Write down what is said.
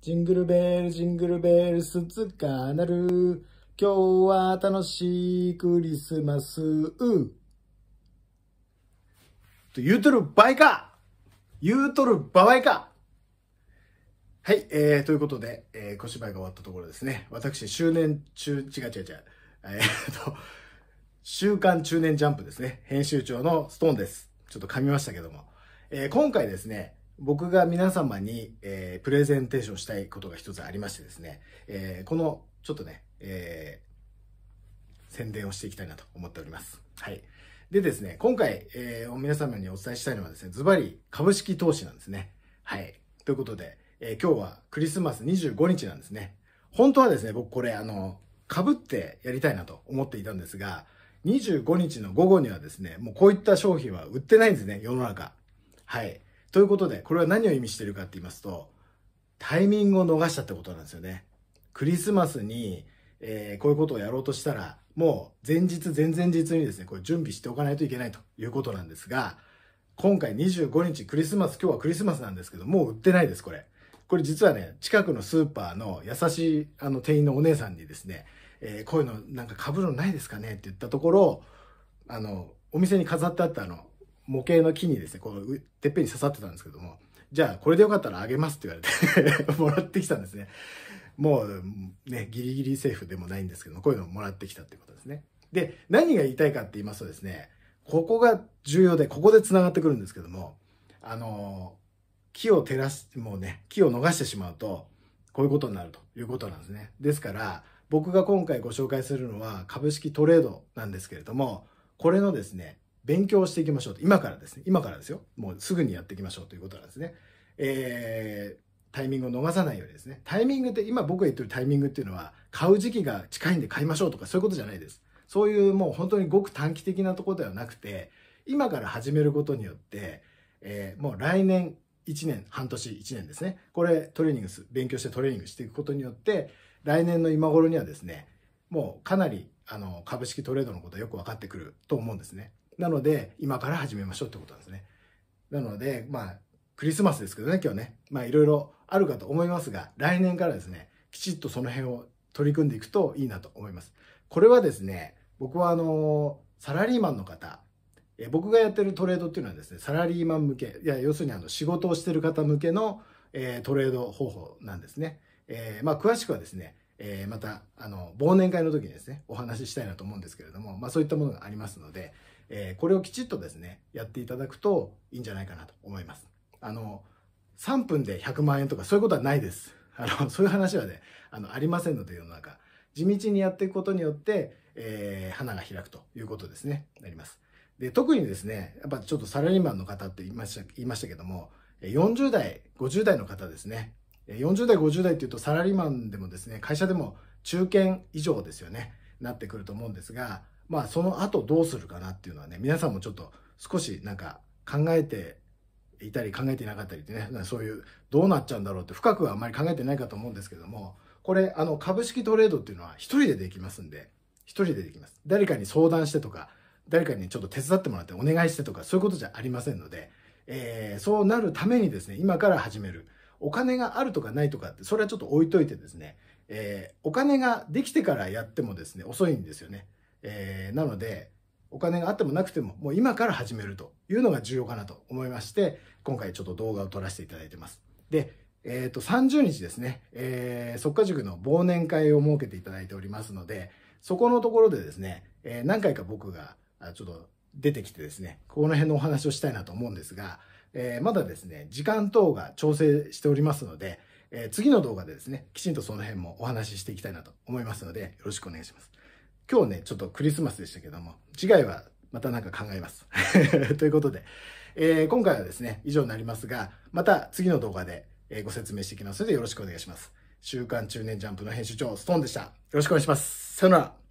ジングルベル、ジングルベル、鈴かなる。今日は楽しいクリスマス。と言うとる場合か言うとる場合かはい、えー、ということで、えー、小芝居が終わったところですね。私、周年中、違う違う違う。えー、っと、週刊中年ジャンプですね。編集長のストーンです。ちょっと噛みましたけども。えー、今回ですね、僕が皆様に、えー、プレゼンテーションしたいことが一つありましてですね、えー、このちょっとね、えー、宣伝をしていきたいなと思っております。はい。でですね、今回、えー、皆様にお伝えしたいのはですね、ズバリ株式投資なんですね。はい。ということで、えー、今日はクリスマス25日なんですね。本当はですね、僕これ、あの、被ってやりたいなと思っていたんですが、25日の午後にはですね、もうこういった商品は売ってないんですね、世の中。はい。ということで、これは何を意味してるかって言いますと、タイミングを逃したってことなんですよね。クリスマスに、えー、こういうことをやろうとしたら、もう前日、前々日にですね、これ準備しておかないといけないということなんですが、今回25日クリスマス、今日はクリスマスなんですけど、もう売ってないです、これ。これ実はね、近くのスーパーの優しいあの店員のお姉さんにですね、えー、こういうのなんか被るのないですかねって言ったところ、あの、お店に飾ってあったあの、模型の木にですね、このてっぺんに刺さってたんですけども、じゃあこれでよかったらあげますって言われて もらってきたんですね。もうね、ギリギリセーフでもないんですけども、こういうのをもらってきたってことですね。で、何が言いたいかって言いますとですね、ここが重要で、ここで繋がってくるんですけども、あの、木を照らし、もうね、木を逃してしまうと、こういうことになるということなんですね。ですから、僕が今回ご紹介するのは株式トレードなんですけれども、これのですね、勉強していきましょうと。今からですね。今からですよ。もうすぐにやっていきましょうということなんですね。えー、タイミングを逃さないようにですね。タイミングって、今僕が言ってるタイミングっていうのは、買う時期が近いんで買いましょうとかそういうことじゃないです。そういうもう本当にごく短期的なとこではなくて、今から始めることによって、えー、もう来年1年、半年1年ですね。これトレーニングす、勉強してトレーニングしていくことによって、来年の今頃にはですね、もうかなりあの株式トレードのことはよく分かってくると思うんですね。なので、今から始めましょうってことなんですね。なので、まあ、クリスマスですけどね、今日ね。まあ、いろいろあるかと思いますが、来年からですね、きちっとその辺を取り組んでいくといいなと思います。これはですね、僕はあの、サラリーマンの方、え僕がやってるトレードっていうのはですね、サラリーマン向け、いや、要するにあの、仕事をしてる方向けの、えー、トレード方法なんですね。えー、まあ、詳しくはですね、えー、また、あの、忘年会の時にですね、お話ししたいなと思うんですけれども、まあそういったものがありますので、えー、これをきちっとですね、やっていただくといいんじゃないかなと思います。あの、3分で100万円とかそういうことはないです。あの、そういう話はね、あの、ありませんので、世の中。地道にやっていくことによって、えー、花が開くということですね、なります。で、特にですね、やっぱちょっとサラリーマンの方って言いました、言いましたけども、40代、50代の方ですね、40代、50代っていうとサラリーマンでもですね、会社でも中堅以上ですよね、なってくると思うんですが、まあその後どうするかなっていうのはね、皆さんもちょっと少しなんか考えていたり考えていなかったりってね、そういうどうなっちゃうんだろうって深くはあんまり考えてないかと思うんですけども、これあの株式トレードっていうのは一人でできますんで、一人でできます。誰かに相談してとか、誰かにちょっと手伝ってもらってお願いしてとか、そういうことじゃありませんので、えー、そうなるためにですね、今から始める。お金があるとかないとかって、それはちょっと置いといてですね、えー、お金ができてからやってもですね、遅いんですよね。えー、なので、お金があってもなくても、もう今から始めるというのが重要かなと思いまして、今回ちょっと動画を撮らせていただいてます。で、えっ、ー、と、30日ですね、えー、即家塾の忘年会を設けていただいておりますので、そこのところでですね、えー、何回か僕が、ちょっと出てきてですね、この辺のお話をしたいなと思うんですが、えー、まだですね、時間等が調整しておりますので、えー、次の動画でですね、きちんとその辺もお話ししていきたいなと思いますので、よろしくお願いします。今日ね、ちょっとクリスマスでしたけども、次回はまたなんか考えます。ということで、えー、今回はですね、以上になりますが、また次の動画でご説明していきますので、よろしくお願いします。週刊中年ジャンプの編集長、ストーンでした。よろしくお願いします。さよなら。